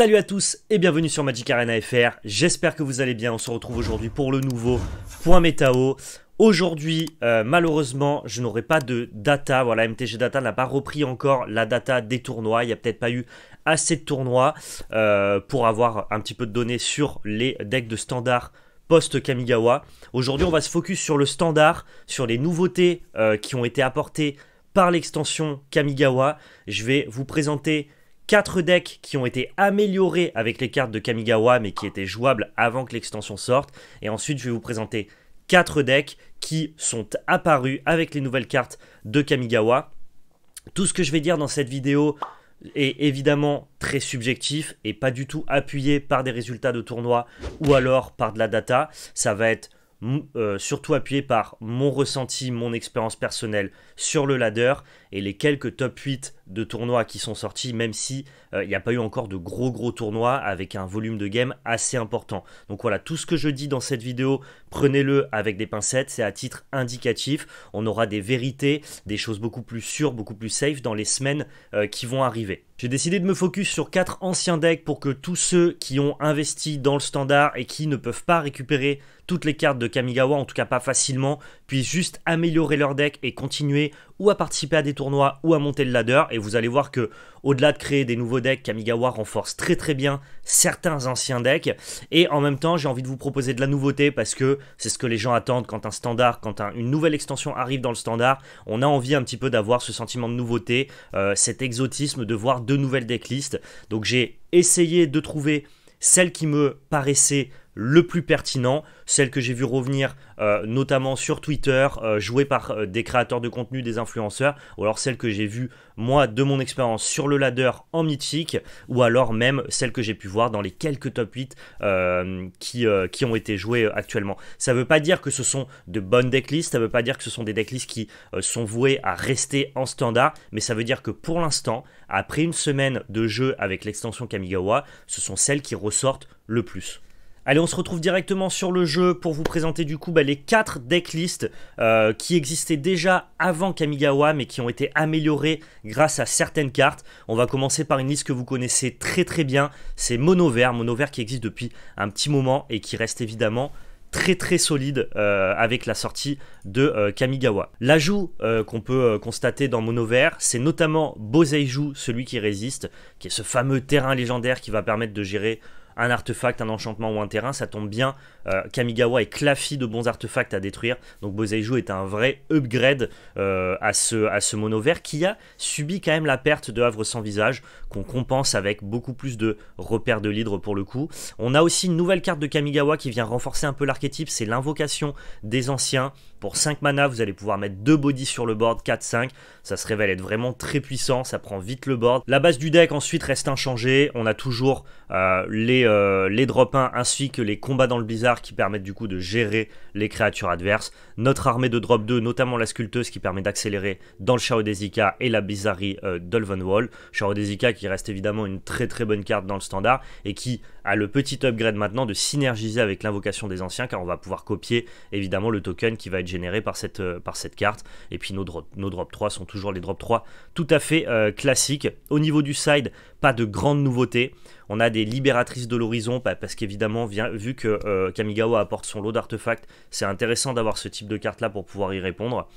Salut à tous et bienvenue sur Magic Arena FR, j'espère que vous allez bien, on se retrouve aujourd'hui pour le nouveau Point Métao. Aujourd'hui, euh, malheureusement, je n'aurai pas de data, voilà, MTG Data n'a pas repris encore la data des tournois, il n'y a peut-être pas eu assez de tournois euh, pour avoir un petit peu de données sur les decks de standard post-Kamigawa. Aujourd'hui, on va se focus sur le standard, sur les nouveautés euh, qui ont été apportées par l'extension Kamigawa. Je vais vous présenter 4 decks qui ont été améliorés avec les cartes de Kamigawa mais qui étaient jouables avant que l'extension sorte. Et ensuite, je vais vous présenter 4 decks qui sont apparus avec les nouvelles cartes de Kamigawa. Tout ce que je vais dire dans cette vidéo est évidemment très subjectif et pas du tout appuyé par des résultats de tournoi ou alors par de la data. Ça va être euh, surtout appuyé par mon ressenti, mon expérience personnelle sur le ladder et les quelques top 8 de tournois qui sont sortis, même si euh, il n'y a pas eu encore de gros gros tournois avec un volume de game assez important. Donc voilà, tout ce que je dis dans cette vidéo, prenez-le avec des pincettes, c'est à titre indicatif. On aura des vérités, des choses beaucoup plus sûres, beaucoup plus safe dans les semaines euh, qui vont arriver. J'ai décidé de me focus sur quatre anciens decks pour que tous ceux qui ont investi dans le standard et qui ne peuvent pas récupérer toutes les cartes de Kamigawa, en tout cas pas facilement, puissent juste améliorer leur deck et continuer ou à participer à des tournois ou à monter le ladder. Et vous allez voir que, au-delà de créer des nouveaux decks, Kamigawa renforce très très bien certains anciens decks. Et en même temps, j'ai envie de vous proposer de la nouveauté parce que c'est ce que les gens attendent quand un standard, quand une nouvelle extension arrive dans le standard. On a envie un petit peu d'avoir ce sentiment de nouveauté, euh, cet exotisme de voir de nouvelles decklists. Donc j'ai essayé de trouver celles qui me paraissaient le plus pertinent, celle que j'ai vu revenir euh, notamment sur Twitter, euh, jouée par euh, des créateurs de contenu, des influenceurs, ou alors celle que j'ai vue moi de mon expérience sur le ladder en mythique, ou alors même celle que j'ai pu voir dans les quelques top 8 qui, ont été joués actuellement. Ça ne veut pas dire que ce sont de bonnes decklists, ça ne veut pas dire que ce sont des decklists qui sont vouées à rester en standard, mais ça veut dire que pour l'instant, après une semaine de jeu avec l'extension Kamigawa, ce sont celles qui ressortent le plus. Allez, on se retrouve directement sur le jeu pour vous présenter du coup bah, les 4 decklists euh, qui existaient déjà avant Kamigawa mais qui ont été améliorées grâce à certaines cartes. On va commencer par une liste que vous connaissez très très bien, c'est Mono Vert, Mono Vert qui existe depuis un petit moment et qui reste évidemment très très solide euh, avec la sortie de euh, Kamigawa. L'ajout qu'on peut constater dans Mono Vert, c'est notamment Boseiju, celui qui résiste, qui est ce fameux terrain légendaire qui va permettre de gérer un artefact, un enchantement ou un terrain, ça tombe bien. Euh, Kamigawa est claffi de bons artefacts à détruire, donc Bozaiju est un vrai upgrade euh, à, ce, à ce mono vert qui a subi quand même la perte de Havre sans visage, qu'on compense avec beaucoup plus de repères de l'hydre pour le coup. On a aussi une nouvelle carte de Kamigawa qui vient renforcer un peu l'archétype, c'est l'invocation des anciens. Pour 5 mana, vous allez pouvoir mettre 2 bodies sur le board, 4-5. Ça se révèle être vraiment très puissant, ça prend vite le board. La base du deck ensuite reste inchangée, on a toujours euh, les euh, les, drop 1 ainsi que les combats dans le bizarre qui permettent du coup de gérer les créatures adverses. Notre armée de drop 2, notamment la sculpteuse qui permet d'accélérer dans le Shao Zika et la bizarrerie euh, d'Olvenwall. Shao qui reste évidemment une très très bonne carte dans le standard et qui a le petit upgrade maintenant de synergiser avec l'invocation des anciens car on va pouvoir copier évidemment le token qui va être généré par cette, euh, par cette carte. Et puis nos drop, nos drop 3 sont toujours les drop 3 tout à fait euh, classiques. Au niveau du side, pas de grandes nouveautés. On a des libératrices de l'horizon, parce qu'évidemment, vu que euh, Kamigawa apporte son lot d'artefacts, c'est intéressant d'avoir ce type de carte-là pour pouvoir y répondre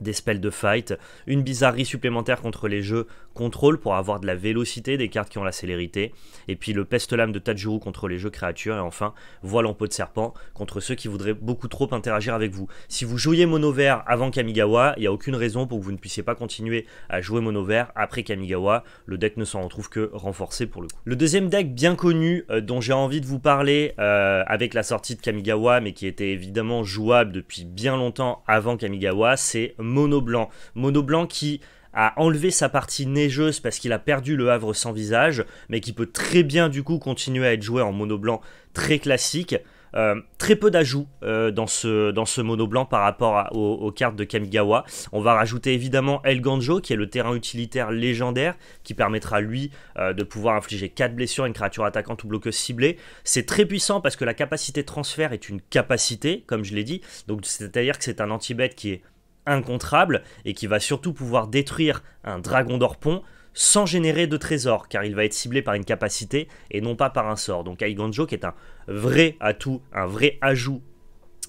des spells de fight, une bizarrerie supplémentaire contre les jeux contrôle pour avoir de la vélocité, des cartes qui ont la célérité, et puis le peste-lame de Tajuru contre les jeux créatures, et enfin voile en peau de serpent contre ceux qui voudraient beaucoup trop interagir avec vous. Si vous jouiez mono vert avant Kamigawa, il n'y a aucune raison pour que vous ne puissiez pas continuer à jouer mono vert après Kamigawa, le deck ne s'en retrouve que renforcé pour le coup. Le deuxième deck bien connu euh, dont j'ai envie de vous parler euh, avec la sortie de Kamigawa, mais qui était évidemment jouable depuis bien longtemps avant Kamigawa, c'est mono blanc. Mono blanc qui a enlevé sa partie neigeuse parce qu'il a perdu le Havre sans visage, mais qui peut très bien du coup continuer à être joué en mono blanc très classique. Euh, très peu d'ajouts euh, dans, ce, dans ce mono blanc par rapport aux, cartes de Kamigawa. On va rajouter évidemment El Ganjo, qui est le terrain utilitaire légendaire, qui permettra lui euh, de pouvoir infliger 4 blessures à une créature attaquante ou bloqueuse ciblée. C'est très puissant parce que la capacité transfert est une capacité, comme je l'ai dit, donc c'est-à-dire que c'est un anti-bête qui est incontrable et qui va surtout pouvoir détruire un dragon d'Orpon sans générer de trésor car il va être ciblé par une capacité et non pas par un sort. Donc Aiganjo qui est un vrai atout, un vrai ajout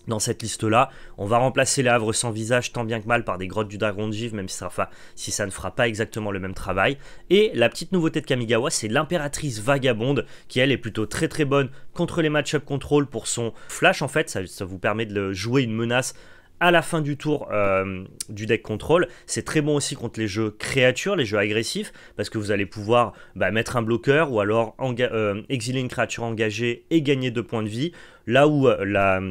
dans cette liste-là. On va remplacer les havres sans visage tant bien que mal par des grottes du dragon de Givre, même si ça, si ça ne fera pas exactement le même travail. Et la petite nouveauté de Kamigawa, c'est l'impératrice vagabonde, qui elle est plutôt très très bonne contre les match-up contrôle pour son flash en fait, ça, vous permet de jouer une menace à la fin du tour euh, du deck contrôle. C'est très bon aussi contre les jeux créatures, les jeux agressifs, parce que vous allez pouvoir bah, mettre un bloqueur ou alors euh, exiler une créature engagée et gagner 2 points de vie. Là où euh, la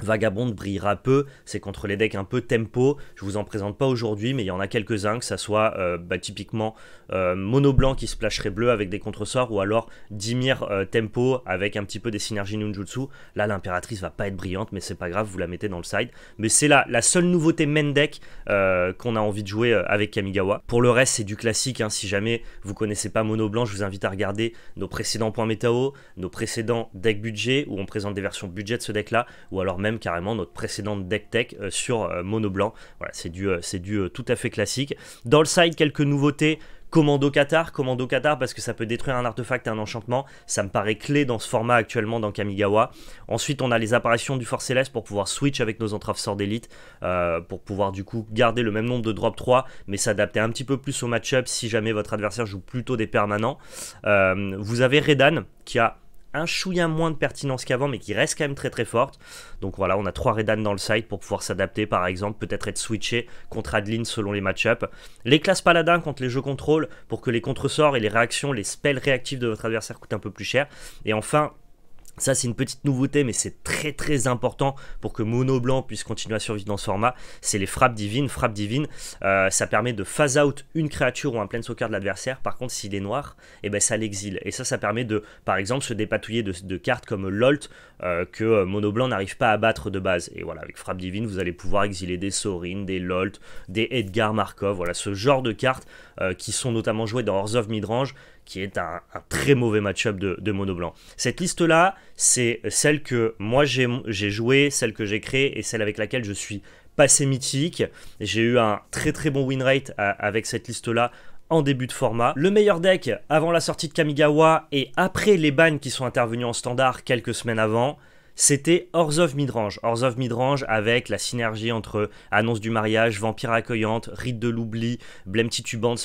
Vagabond brillera peu, c'est contre les decks un peu tempo, je vous en présente pas aujourd'hui, mais il y en a quelques-uns, que ça soit euh, bah, typiquement euh, mono blanc qui splasherait bleu avec des contresorts, ou alors Dimir euh, tempo avec un petit peu des synergies nunjutsu Là, l'impératrice va pas être brillante, mais c'est pas grave, vous la mettez dans le side. Mais c'est là la seule nouveauté main deck qu'on a envie de jouer avec Kamigawa. Pour le reste, c'est du classique, hein. si jamais vous connaissez pas mono blanc, je vous invite à regarder nos précédents points métao, nos précédents decks budget, où on présente des versions budget de ce deck-là, ou alors même même carrément notre précédente deck tech euh, sur euh, mono blanc. Voilà, c'est du, euh, c'est du tout à fait classique. Dans le side, quelques nouveautés. Commando Qatar, Commando Qatar parce que ça peut détruire un artefact et un enchantement, ça me paraît clé dans ce format actuellement dans Kamigawa. Ensuite on a les apparitions du Fort Céleste pour pouvoir switch avec nos entraves sort d'élite, pour pouvoir du coup garder le même nombre de drop 3 mais s'adapter un petit peu plus au match-up si jamais votre adversaire joue plutôt des permanents. vous avez Redan qui a un chouïa moins de pertinence qu'avant, mais qui reste quand même très très forte. Donc voilà, on a trois Redan dans le site pour pouvoir s'adapter, par exemple, peut-être être switché contre Adeline selon les match-up. Les classes paladins contre les jeux contrôle pour que les contresorts et les réactions, les spells réactifs de votre adversaire coûtent un peu plus cher. Et enfin, ça, c'est une petite nouveauté, mais c'est très très important pour que Mono Blanc puisse continuer à survivre dans ce format. C'est les frappes divines. Frappes divines, euh, ça permet de phase out une créature ou un plein planeswalker de l'adversaire. Par contre, s'il est noir, eh ben, ça l'exile. Et ça, ça permet de, par exemple, se dépatouiller de, de cartes comme Lolt, euh, que euh, Mono n'arrive pas à battre de base. Et voilà, avec Frappe Divine, vous allez pouvoir exiler des Sorin, des Lolt, des Edgar Markov, voilà, ce genre de cartes euh, qui sont notamment jouées dans Hors of Midrange, qui est un, très mauvais match-up de, de, Mono Blanc. Cette liste-là, c'est celle que moi j'ai jouée, celle que j'ai créée et celle avec laquelle je suis passé mythique. J'ai eu un très très bon win rate avec cette liste-là en début de format. Le meilleur deck avant la sortie de Kamigawa et après les bannes qui sont intervenus en standard quelques semaines avant, c'était Hors of Midrange. Hors of Midrange avec la synergie entre Annonce du mariage, Vampire accueillante, Rite de l'oubli, Blême titubante,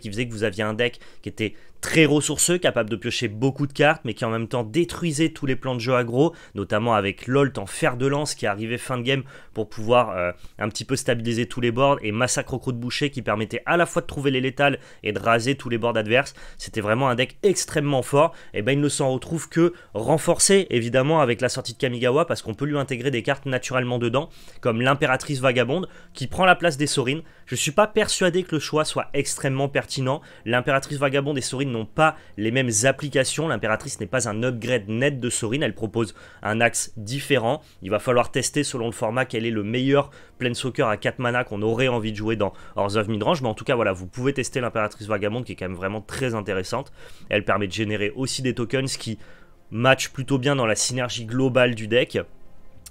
qui faisait que vous aviez un deck qui était très ressourceux, capable de piocher beaucoup de cartes, mais qui en même temps détruisait tous les plans de jeu aggro, notamment avec Lolt en fer de lance qui arrivait fin de game pour pouvoir euh, un petit peu stabiliser tous les boards, et Massacre au croc de boucher qui permettait à la fois de trouver les létales et de raser tous les boards adverses. C'était vraiment un deck extrêmement fort, et eh ben il ne s'en retrouve que renforcé, évidemment, avec la sortie de Kamigawa, parce qu'on peut lui intégrer des cartes naturellement dedans, comme l'impératrice vagabonde, qui prend la place des Sorines. Je suis pas persuadé que le choix soit extrêmement pertinent. L'impératrice vagabonde et Sorines n'ont pas les mêmes applications. L'impératrice n'est pas un upgrade net de Sorin, elle propose un axe différent. Il va falloir tester selon le format quel est le meilleur soccer à 4 mana qu'on aurait envie de jouer dans Hors of Midrange. Mais en tout cas, voilà, vous pouvez tester l'impératrice vagabonde qui est quand même vraiment très intéressante. Elle permet de générer aussi des tokens qui match plutôt bien dans la synergie globale du deck.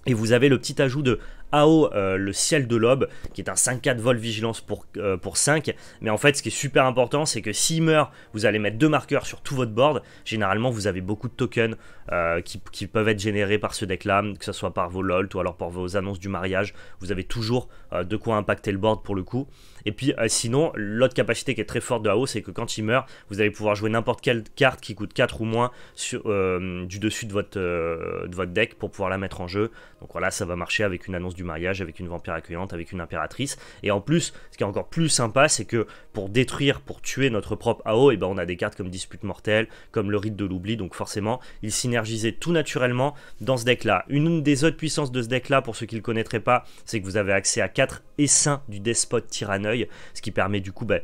Et vous avez le petit ajout de AO euh, le ciel de l'aube, qui est un 5-4 vol vigilance pour, euh, pour 5. Mais en fait, ce qui est super important, c'est que s'il meurt, vous allez mettre deux marqueurs sur tout votre board. Généralement, vous avez beaucoup de tokens euh, qui, peuvent être générés par ce deck-là, que ce soit par vos LOL ou alors par vos annonces du mariage. Vous avez toujours de quoi impacter le board pour le coup. Et puis sinon, l'autre capacité qui est très forte de AO, c'est que quand il meurt, vous allez pouvoir jouer n'importe quelle carte qui coûte 4 ou moins sur, du dessus de votre, de votre deck pour pouvoir la mettre en jeu. Donc voilà, ça va marcher avec une annonce du mariage avec une vampire accueillante, avec une impératrice. Et en plus, ce qui est encore plus sympa, c'est que pour détruire, pour tuer notre propre AO, et eh ben on a des cartes comme Dispute Mortelle, comme le Rite de l'Oubli, donc forcément, il synergisait tout naturellement dans ce deck-là. Une des autres puissances de ce deck-là, pour ceux qui ne le connaîtraient pas, c'est que vous avez accès à 4 essaims du Despot Tyranneuil, ce qui permet du coup bah,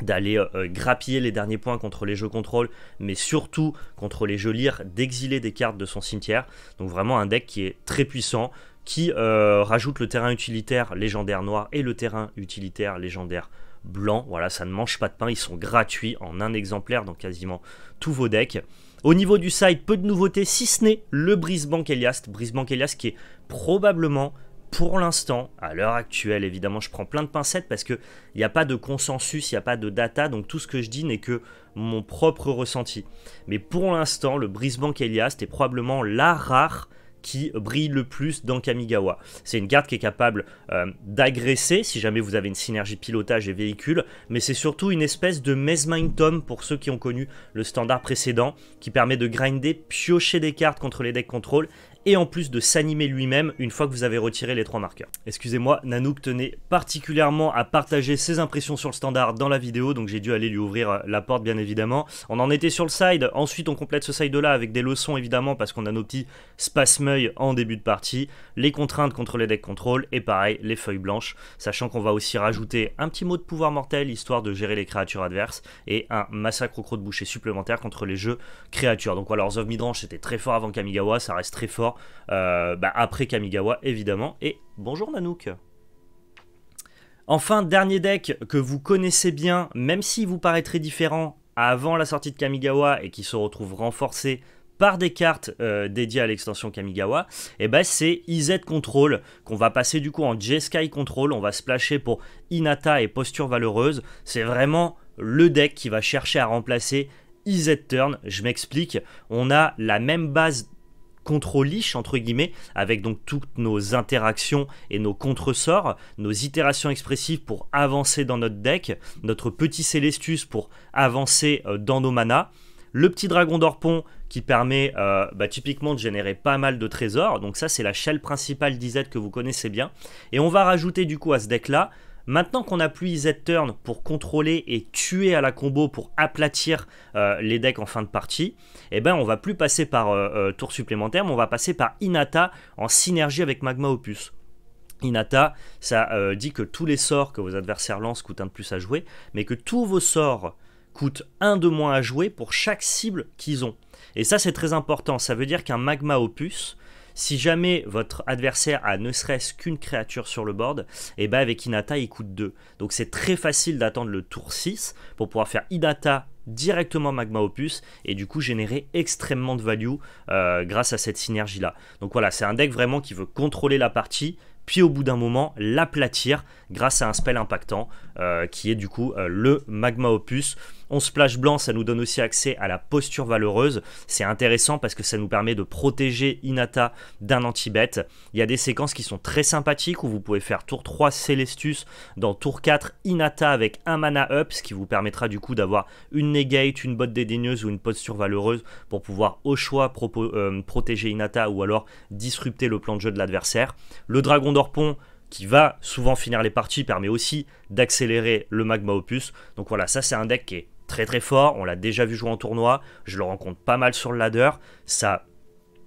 d'aller euh, euh, grappiller les derniers points contre les jeux contrôle, mais surtout contre les jeux lire, d'exiler des cartes de son cimetière. Donc vraiment un deck qui est très puissant, qui euh, rajoute le terrain utilitaire légendaire noir et le terrain utilitaire légendaire blanc. Voilà, ça ne mange pas de pain, ils sont gratuits en un exemplaire dans quasiment tous vos decks. Au niveau du site, peu de nouveautés, si ce n'est le Brisbank Elias. Brisbank Elias qui est probablement pour l'instant, à l'heure actuelle, évidemment, je prends plein de pincettes parce qu'il n'y a pas de consensus, il n'y a pas de data, donc tout ce que je dis n'est que mon propre ressenti. Mais pour l'instant, le Brisbank Elias est probablement la rare qui brille le plus dans Kamigawa. C'est une carte qui est capable euh, d'agresser si jamais vous avez une synergie pilotage et véhicule, mais c'est surtout une espèce de Mind Tom pour ceux qui ont connu le standard précédent, qui permet de grinder, piocher des cartes contre les decks contrôle et en plus de s'animer lui-même une fois que vous avez retiré les trois marqueurs. Excusez-moi, Nanook tenait particulièrement à partager ses impressions sur le standard dans la vidéo, donc j'ai dû aller lui ouvrir euh, la porte bien évidemment. On en était sur le side, ensuite on complète ce side là avec des leçons évidemment parce qu'on a nos petits spasmeuils en début de partie, les contraintes contre les decks contrôle et pareil les feuilles blanches, sachant qu'on va aussi rajouter un petit mot de pouvoir mortel histoire de gérer les créatures adverses et un massacre au croc de bouchée supplémentaire contre les jeux créatures. Donc alors, of Midrange c'était très fort avant Kamigawa, ça reste très fort euh, bah, après Kamigawa évidemment. Et bonjour Nanook. Enfin, dernier deck que vous connaissez bien, même s'il vous paraît très différent avant la sortie de Kamigawa et qui se retrouve renforcé par des cartes euh, dédiées à l'extension Kamigawa, et eh ben c'est IZ Control, qu'on va passer du coup en J-Sky Control, on va splasher pour Inata et Posture Valeureuse, c'est vraiment le deck qui va chercher à remplacer IZ Turn, je m'explique, on a la même base entre guillemets, avec donc toutes nos interactions et nos contresorts, nos itérations expressives pour avancer dans notre deck, notre petit Celestus pour avancer euh, dans nos manas, le petit dragon d'Orpon qui permet euh, bah, typiquement de générer pas mal de trésors. Donc ça c'est la shell principale d'Izet que vous connaissez bien. Et on va rajouter du coup à ce deck là Maintenant qu'on n'a plus Z-Turn pour contrôler et tuer à la combo pour aplatir euh, les decks en fin de partie, eh ben on va plus passer par euh, euh, tour supplémentaire, mais on va passer par Inata en synergie avec Magma Opus. Inata, ça dit que tous les sorts que vos adversaires lancent coûtent un de plus à jouer, mais que tous vos sorts coûtent un de moins à jouer pour chaque cible qu'ils ont. Et ça c'est très important, ça veut dire qu'un magma opus, si jamais votre adversaire a ne serait-ce qu'une créature sur le board, et eh ben avec Inata, il coûte 2. Donc c'est très facile d'attendre le tour 6 pour pouvoir faire Inata directement Magma Opus et du coup générer extrêmement de value euh, grâce à cette synergie là. Donc voilà, c'est un deck vraiment qui veut contrôler la partie, puis au bout d'un moment l'aplatir grâce à un spell impactant euh, qui est du coup euh, le Magma Opus. On splash blanc, ça nous donne aussi accès à la posture valeureuse. C'est intéressant parce que ça nous permet de protéger Inata d'un anti-bet. Il y a des séquences qui sont très sympathiques où vous pouvez faire tour 3 Celestus dans tour 4 Inata avec un mana up, ce qui vous permettra du coup d'avoir une negate, une botte dédaigneuse ou une posture valeureuse pour pouvoir au choix euh, protéger Inata ou alors disrupter le plan de jeu de l'adversaire. Le dragon d'Orpon qui va souvent finir les parties permet aussi d'accélérer le magma opus. Donc voilà, ça c'est un deck qui est très très fort, on l'a déjà vu jouer en tournoi, je le rencontre pas mal sur le ladder, ça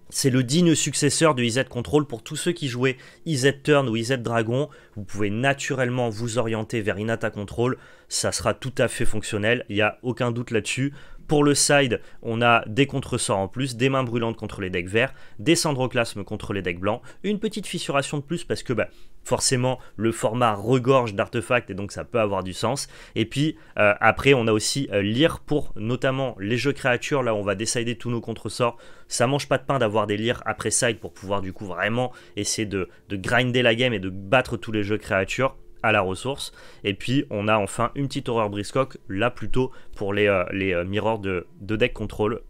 c'est le digne successeur de IZ Control pour tous ceux qui jouaient IZ Turn ou IZ Dragon. Vous pouvez naturellement vous orienter vers Inata Control. Ça sera tout à fait fonctionnel. Il n'y a aucun doute là-dessus. Pour le side, on a des contresorts en plus, des mains brûlantes contre les decks verts, des cendroclasmes contre les decks blancs, une petite fissuration de plus parce que bah, forcément le format regorge d'artefacts et donc ça peut avoir du sens. Et puis euh, après on a aussi euh, lire pour notamment les jeux créatures, là on va décider tous nos contresorts. Ça mange pas de pain d'avoir des l'ire après side pour pouvoir du coup vraiment essayer de grinder la game et de battre tous les jeux créatures la ressource. Et puis on a enfin une petite horreur briscock, là plutôt pour les, euh, les euh, mirrors de, deck contrôle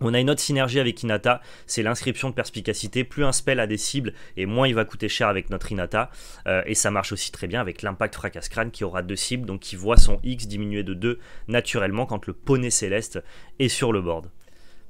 on a une autre synergie avec Inata, c'est l'inscription de perspicacité. Plus un spell a des cibles et moins il va coûter cher avec notre Inata. Euh, et ça marche aussi très bien avec l'impact fracas crâne qui aura deux cibles, donc qui voit son X diminuer de 2 naturellement quand le poney céleste est sur le board.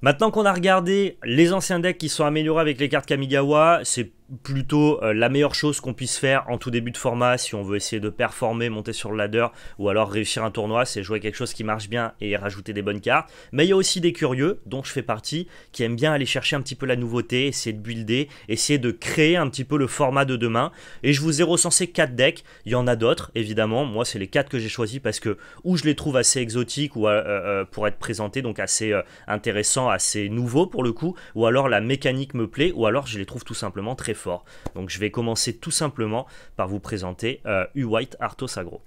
Maintenant qu'on a regardé les anciens decks qui sont améliorés avec les cartes Kamigawa, c'est plutôt euh, la meilleure chose qu'on puisse faire en tout début de format si on veut essayer de performer, monter sur le ladder ou alors réussir un tournoi, c'est jouer quelque chose qui marche bien et rajouter des bonnes cartes. Mais il y a aussi des curieux, dont je fais partie, qui aiment bien aller chercher un petit peu la nouveauté, essayer de builder, essayer de créer un petit peu le format de demain. Et je vous ai recensé 4 decks, il y en a d'autres évidemment, moi c'est les 4 que j'ai choisi parce que ou je les trouve assez exotiques ou euh, euh, pour être présentés, donc assez intéressant intéressants, assez nouveaux pour le coup, ou alors la mécanique me plaît, ou alors je les trouve tout simplement très fort. Donc je vais commencer tout simplement par vous présenter euh, U-White Artosagro.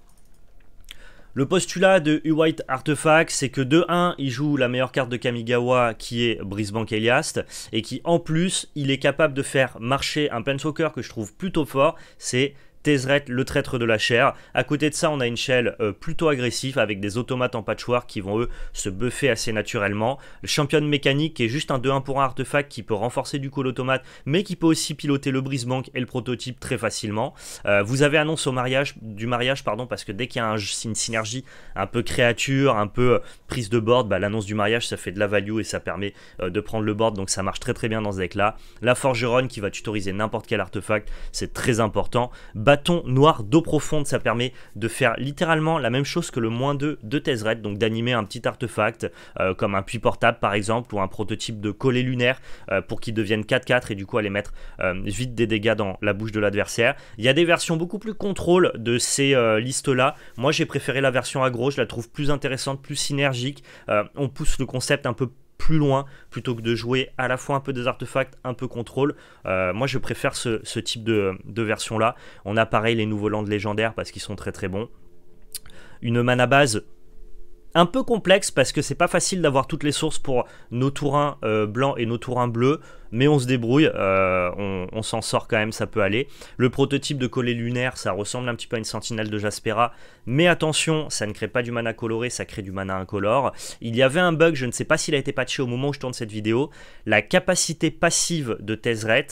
Le postulat de U-White Artefact, c'est que de 1, il joue la meilleure carte de Kamigawa qui est Brisbane Eliast, et qui en plus, il est capable de faire marcher un soccer que je trouve plutôt fort, c'est Desret, le traître de la chair. À côté de ça, on a une Shell euh, plutôt agressive avec des automates en patchwork qui vont eux se buffer assez naturellement. Le championne mécanique qui est juste un 2-1 pour un artefact qui peut renforcer du coup l'automate, mais qui peut aussi piloter le brise banque et le prototype très facilement. Euh, vous avez annonce au mariage, du mariage, pardon, parce que dès qu'il y a une synergie un peu créature, un peu euh, prise de board, bah, l'annonce du mariage ça fait de la value et ça permet de prendre le board, donc ça marche très très bien dans ce deck là. La forgeronne qui va tutoriser n'importe quel artefact, c'est très important ton noir d'eau profonde, ça permet de faire littéralement la même chose que le moins 2 de Tezzeret, donc d'animer un petit artefact euh, comme un puits portable par exemple ou un prototype de collet lunaire euh, pour qu'il devienne 4-4 et du coup aller mettre euh, vite des dégâts dans la bouche de l'adversaire. Il y a des versions beaucoup plus contrôle de ces listes là. Moi j'ai préféré la version agro, je la trouve plus intéressante, plus synergique. on pousse le concept un peu plus loin plutôt que de jouer à la fois un peu des artefacts, un peu contrôle. Euh, moi, je préfère ce, type de, version-là. On a pareil les nouveaux landes légendaires parce qu'ils sont très très bons. Une mana base un peu complexe parce que c'est pas facile d'avoir toutes les sources pour nos tourins euh, blancs et nos tourins bleus mais on se débrouille, euh, on, s'en sort quand même, ça peut aller. Le prototype de collet lunaire, ça ressemble un petit peu à une sentinelle de Jaspera, mais attention, ça ne crée pas du mana coloré, ça crée du mana incolore. Il y avait un bug, je ne sais pas s'il a été patché au moment où je tourne cette vidéo, la capacité passive de Tezzeret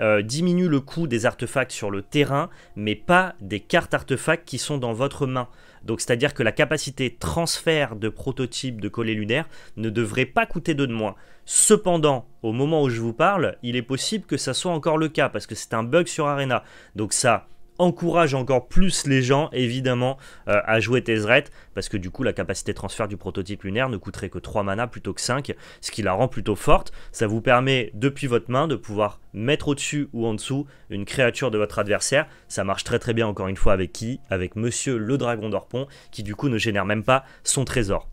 euh, diminue le coût des artefacts sur le terrain, mais pas des cartes artefacts qui sont dans votre main. Donc c'est-à-dire que la capacité transfert de prototype de collet lunaire ne devrait pas coûter deux de moins. Cependant, au moment où je vous parle, il est possible que ça soit encore le cas parce que c'est un bug sur Arena. Donc ça encourage encore plus les gens, évidemment, euh, à jouer Tezret parce que du coup, la capacité de transfert du prototype lunaire ne coûterait que 3 mana plutôt que 5, ce qui la rend plutôt forte. Ça vous permet, depuis votre main, de pouvoir mettre au-dessus ou en dessous une créature de votre adversaire. Ça marche très très bien, encore une fois, avec qui Avec Monsieur le Dragon d'Orpon, qui du coup ne génère même pas son trésor.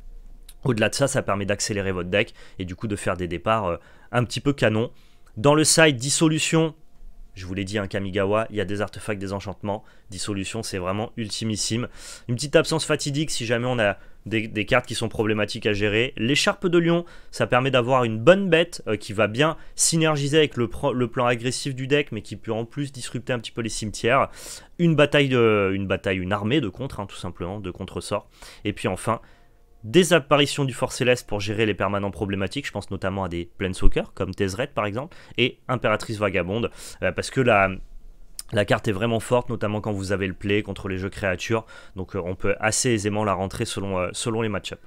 Au-delà de ça, ça permet d'accélérer votre deck et du coup de faire des départs euh, un petit peu canon. Dans le side, dissolution, je vous l'ai dit, un hein, Kamigawa, il y a des artefacts, des enchantements, dissolution, c'est vraiment ultimissime. Une petite absence fatidique si jamais on a des, cartes qui sont problématiques à gérer. L'écharpe de lion, ça permet d'avoir une bonne bête euh, qui va bien synergiser avec le, plan agressif du deck, mais qui peut en plus disrupter un petit peu les cimetières. Une bataille, de, une, bataille une armée de contre, hein, tout simplement, de contre sorts Et puis enfin, des apparitions du Fort Céleste pour gérer les permanents problématiques, je pense notamment à des Planeswalkers comme Tezret par exemple, et Impératrice Vagabonde, euh, parce que la, la carte est vraiment forte, notamment quand vous avez le play contre les jeux créatures, donc euh, on peut assez aisément la rentrer selon, euh, selon les match-ups.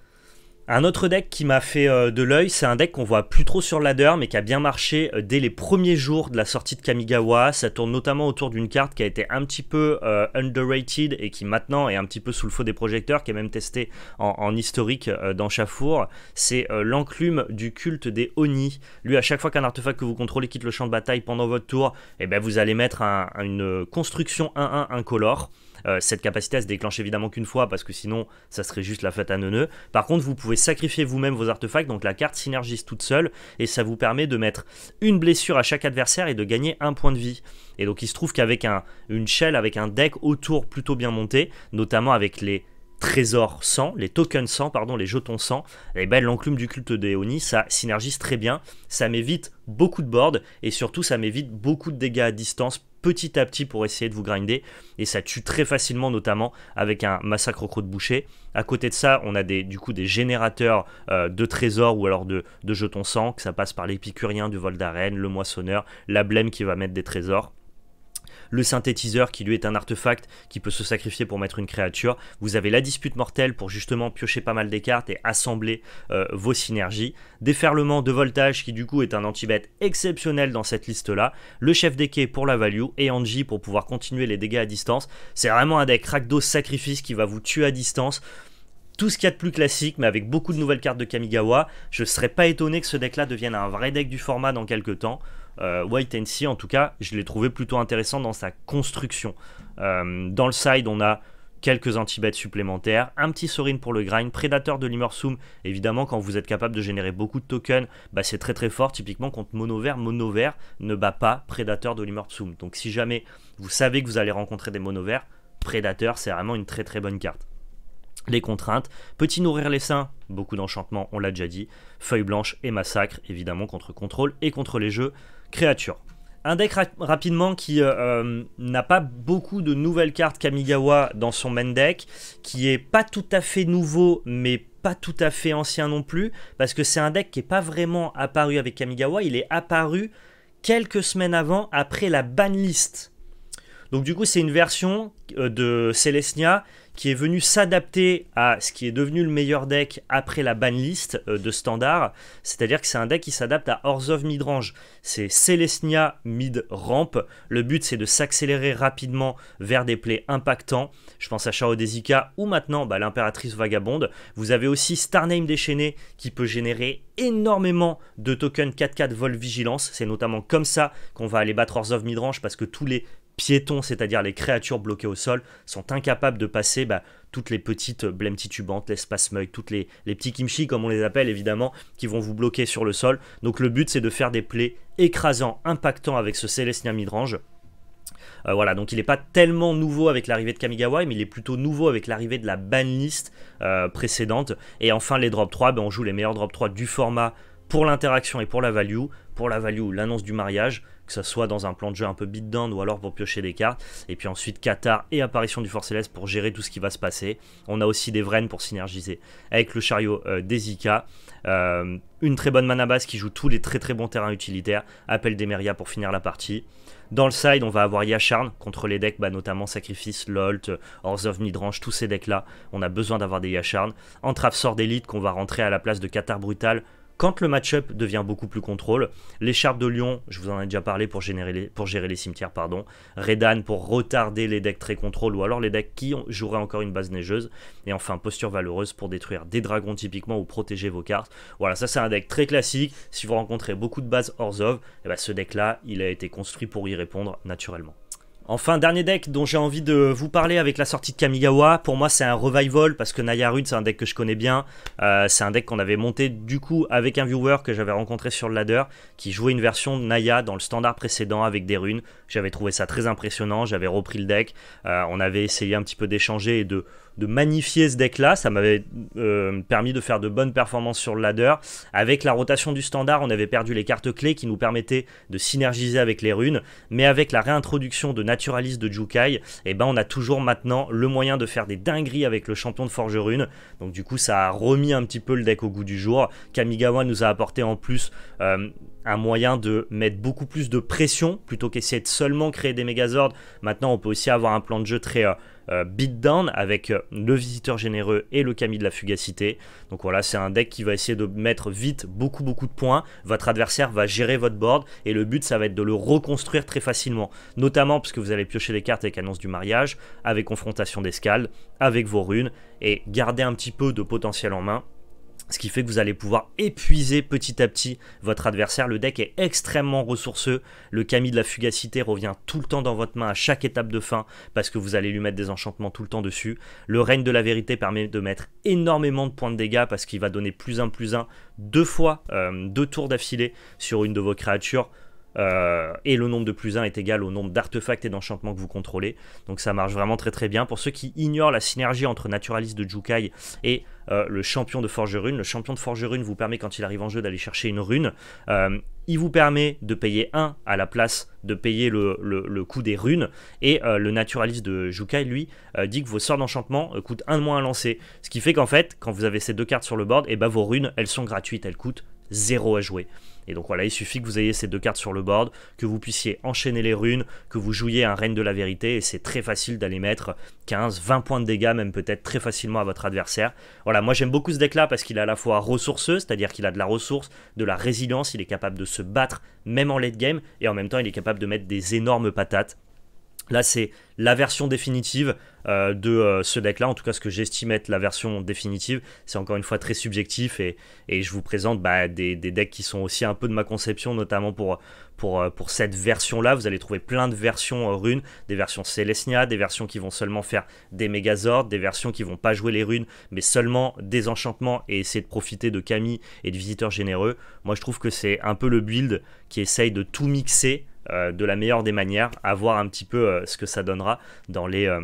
Un autre deck qui m'a fait euh, de l'œil, c'est un deck qu'on voit plus trop sur ladder, mais qui a bien marché euh, dès les premiers jours de la sortie de Kamigawa. Ça tourne notamment autour d'une carte qui a été un petit peu euh, underrated et qui maintenant est un petit peu sous le feu des projecteurs, qui est même testée en, historique dans Chafour. C'est l'enclume du culte des Oni. Lui, à chaque fois qu'un artefact que vous contrôlez quitte le champ de bataille pendant votre tour, eh ben, vous allez mettre une construction 1-1 incolore. Euh, cette capacité, à se déclenche évidemment qu'une fois, parce que sinon, ça serait juste la fête à noneux. Par contre, vous pouvez sacrifier vous-même vos artefacts, donc la carte synergise toute seule, et ça vous permet de mettre une blessure à chaque adversaire et de gagner un point de vie. Et donc, il se trouve qu'avec un, une shell, avec un deck autour plutôt bien monté, notamment avec les trésors sans, les tokens 100, pardon, les jetons sans, et eh ben, l'enclume du culte d'Eoni, ça synergise très bien, ça m'évite beaucoup de board, et surtout ça m'évite beaucoup de dégâts à distance petit à petit pour essayer de vous grinder. Et ça tue très facilement, notamment avec un massacre au de boucher. À côté de ça, on a des, du coup des générateurs euh, de trésors ou alors de, de jetons sang, que ça passe par l'épicurien du vol d'arène, le moissonneur, la blême qui va mettre des trésors le synthétiseur qui lui est un artefact qui peut se sacrifier pour mettre une créature. Vous avez la dispute mortelle pour justement piocher pas mal des cartes et assembler euh, vos synergies. Déferlement de voltage qui du coup est un anti-bet exceptionnel dans cette liste là. Le chef des quais pour la value et Angie pour pouvoir continuer les dégâts à distance. C'est vraiment un deck Rakdos Sacrifice qui va vous tuer à distance tout ce qu'il y a de plus classique, mais avec beaucoup de nouvelles cartes de Kamigawa. Je ne serais pas étonné que ce deck-là devienne un vrai deck du format dans quelques temps. Euh, White and sea, en tout cas, je l'ai trouvé plutôt intéressant dans sa construction. Euh, dans le side, on a quelques anti-bêtes supplémentaires, un petit Sorin pour le grind, prédateur de l'Immersum, évidemment quand vous êtes capable de générer beaucoup de tokens, bah c'est très très fort, typiquement contre mono vert, mono vert ne bat pas prédateur de l'Immersum. Donc si jamais vous savez que vous allez rencontrer des mono prédateur c'est vraiment une très très bonne carte les contraintes. Petit nourrir les seins, beaucoup d'enchantements, on l'a déjà dit. Feuille blanche et massacre, évidemment, contre contrôle et contre les jeux. Un deck rapidement qui euh, euh, n'a pas beaucoup de nouvelles cartes Kamigawa dans son main deck, qui est pas tout à fait nouveau mais pas tout à fait ancien non plus, parce que c'est un deck qui n'est pas vraiment apparu avec Kamigawa, il est apparu quelques semaines avant, après la banlist. Donc du coup c'est une version euh, de Celestia qui est venu s'adapter à ce qui est devenu le meilleur deck après la ban euh, de standard. C'est-à-dire que c'est un deck qui s'adapte à of midrange. C'est Celestia mid ramp. Le but c'est de s'accélérer rapidement vers des plays impactants. Je pense à Charo Desika ou maintenant bah, l'impératrice vagabonde. Vous avez aussi Starname déchaîné qui peut générer énormément de tokens 4-4 vol vigilance. C'est notamment comme ça qu'on va aller battre of midrange parce que tous les piétons, c'est-à-dire les créatures bloquées au sol, sont incapables de passer bah, toutes les petites euh, blêmes titubantes, les spasmeuils, toutes les, petits kimchi comme on les appelle évidemment, qui vont vous bloquer sur le sol. Donc le but c'est de faire des plaies écrasants, impactants avec ce Celestia Midrange. Euh, voilà, donc il n'est pas tellement nouveau avec l'arrivée de Kamigawa, mais il est plutôt nouveau avec l'arrivée de la banlist euh, précédente. Et enfin, les drop 3, ben, on joue les meilleurs drop 3 du format pour l'interaction et pour la value. Pour la value, l'annonce du mariage que ce soit dans un plan de jeu un peu beatdown ou alors pour piocher des cartes. Et puis ensuite Qatar et apparition du Fort Céleste pour gérer tout ce qui va se passer. On a aussi des Vrennes pour synergiser avec le chariot euh, des euh, une très bonne mana base qui joue tous les très très bons terrains utilitaires. Appel d'Emeria pour finir la partie. Dans le side, on va avoir Yacharn contre les decks, bah, notamment Sacrifice, Lolt, Horse of Midrange, tous ces decks-là. On a besoin d'avoir des Yasharn. Entrave Sort d'élite qu'on va rentrer à la place de Qatar Brutal quand le match-up devient beaucoup plus contrôle, l'écharpe de lion, je vous en ai déjà parlé pour, gérer les cimetières, pardon, Redan pour retarder les decks très contrôle, ou alors les decks qui joueraient encore une base neigeuse, et enfin posture valeureuse pour détruire des dragons typiquement ou protéger vos cartes. Voilà, ça c'est un deck très classique, si vous rencontrez beaucoup de bases hors of, et eh ben, ce deck-là, il a été construit pour y répondre naturellement. Enfin, dernier deck dont j'ai envie de vous parler avec la sortie de Kamigawa, pour moi c'est un revival parce que Naya Rune, c'est un deck que je connais bien, euh, c'est un deck qu'on avait monté du coup avec un viewer que j'avais rencontré sur le ladder, qui jouait une version de Naya dans le standard précédent avec des runes, j'avais trouvé ça très impressionnant, j'avais repris le deck, euh, on avait essayé un petit peu d'échanger et de, magnifier ce deck là, ça m'avait euh, permis de faire de bonnes performances sur le ladder, avec la rotation du standard on avait perdu les cartes clés qui nous permettaient de synergiser avec les runes, mais avec la réintroduction de Naya naturaliste de Jukai, et eh ben on a toujours maintenant le moyen de faire des dingueries avec le champion de Forgerune. Donc du coup ça a remis un petit peu le deck au goût du jour. Kamigawa nous a apporté en plus euh, un moyen de mettre beaucoup plus de pression plutôt qu'essayer de seulement créer des Megazords. Maintenant on peut aussi avoir un plan de jeu très... Euh, euh, beat down avec euh, le Visiteur Généreux et le Camille de la Fugacité. Donc voilà, c'est un deck qui va essayer de mettre vite beaucoup beaucoup de points. Votre adversaire va gérer votre board et le but ça va être de le reconstruire très facilement. Notamment parce que vous allez piocher les cartes avec Annonce du Mariage, avec Confrontation d'escale, avec vos runes et garder un petit peu de potentiel en main ce qui fait que vous allez pouvoir épuiser petit à petit votre adversaire. Le deck est extrêmement ressourceux. Le Camille de la fugacité revient tout le temps dans votre main à chaque étape de fin parce que vous allez lui mettre des enchantements tout le temps dessus. Le règne de la vérité permet de mettre énormément de points de dégâts parce qu'il va donner plus un plus un deux fois, euh, deux tours d'affilée sur une de vos créatures. Euh, et le nombre de plus 1 est égal au nombre d'artefacts et d'enchantements que vous contrôlez. Donc ça marche vraiment très très bien. Pour ceux qui ignorent la synergie entre Naturaliste de Jukai et euh, le champion de Forgerune, le champion de Forgerune vous permet quand il arrive en jeu d'aller chercher une rune. Euh, il vous permet de payer 1 à la place de payer le, coût des runes. Et le naturaliste de Jukai, lui, dit que vos sorts d'enchantement coûtent 1 de moins à lancer. Ce qui fait qu'en fait, quand vous avez ces deux cartes sur le board, et eh bah ben, vos runes, elles sont gratuites, elles coûtent zéro à jouer. Et donc voilà, il suffit que vous ayez ces deux cartes sur le board, que vous puissiez enchaîner les runes, que vous jouiez un règne de la vérité, et c'est très facile d'aller mettre 15, 20 points de dégâts, même peut-être très facilement à votre adversaire. Voilà, moi j'aime beaucoup ce deck-là parce qu'il est à la fois ressourceux, c'est-à-dire qu'il a de la ressource, de la résilience, il est capable de se battre même en late game, et en même temps il est capable de mettre des énormes patates. Là, c'est la version définitive euh, de euh, ce deck-là, en tout cas ce que j'estime être la version définitive. C'est encore une fois très subjectif et, je vous présente bah, des, decks qui sont aussi un peu de ma conception, notamment pour, euh, cette version-là. Vous allez trouver plein de versions runes, des versions Celestia, des versions qui vont seulement faire des Megazords, des versions qui vont pas jouer les runes, mais seulement des enchantements et essayer de profiter de Camille et de visiteurs généreux. Moi, je trouve que c'est un peu le build qui essaye de tout mixer euh, de la meilleure des manières, à voir un petit peu euh, ce que ça donnera dans les euh,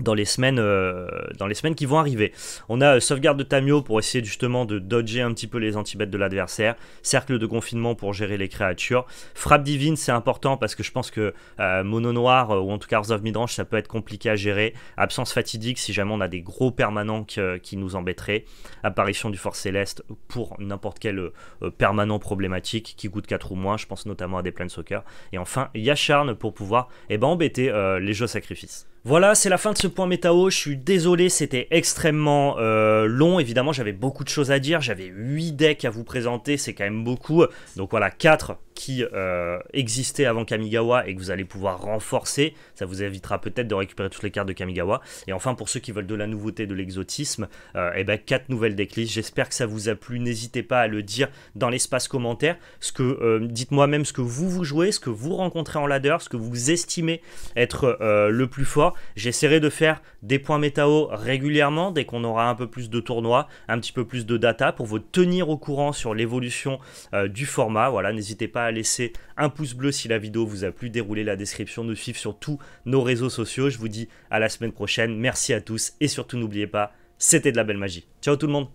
dans les semaines, euh, dans les semaines qui vont arriver. On a euh, sauvegarde de Tamio pour essayer justement de dodger un petit peu les antibêtes de l'adversaire, cercle de confinement pour gérer les créatures, frappe divine c'est important parce que je pense que euh, mono noir ou en tout cas Earth of Midrange ça peut être compliqué à gérer, absence fatidique si jamais on a des gros permanents qui, nous embêteraient, apparition du fort céleste pour n'importe quel permanent problématique qui coûte 4 ou moins, je pense notamment à des soccer et enfin Yacharn pour pouvoir eh ben, embêter les jeux sacrifices. Voilà, c'est la fin de ce point métao. Je suis désolé, c'était extrêmement euh, long. Évidemment, j'avais beaucoup de choses à dire. J'avais 8 decks à vous présenter, c'est quand même beaucoup. Donc voilà, 4 qui euh, existaient avant Kamigawa et que vous allez pouvoir renforcer. Ça vous évitera peut-être de récupérer toutes les cartes de Kamigawa. Et enfin, pour ceux qui veulent de la nouveauté, de l'exotisme, et euh, eh ben 4 nouvelles decklists. J'espère que ça vous a plu. N'hésitez pas à le dire dans l'espace commentaire. Ce que Dites-moi même ce que vous vous jouez, ce que vous rencontrez en ladder, ce que vous estimez être le plus fort. J'essaierai de faire des points métao régulièrement dès qu'on aura un peu plus de tournois, un petit peu plus de data pour vous tenir au courant sur l'évolution euh, du format. Voilà, n'hésitez pas à laisser un pouce bleu si la vidéo vous a plu, déroulez la description, nous suivre sur tous nos réseaux sociaux. Je vous dis à la semaine prochaine. Merci à tous et surtout n'oubliez pas, c'était de la belle magie. Ciao tout le monde.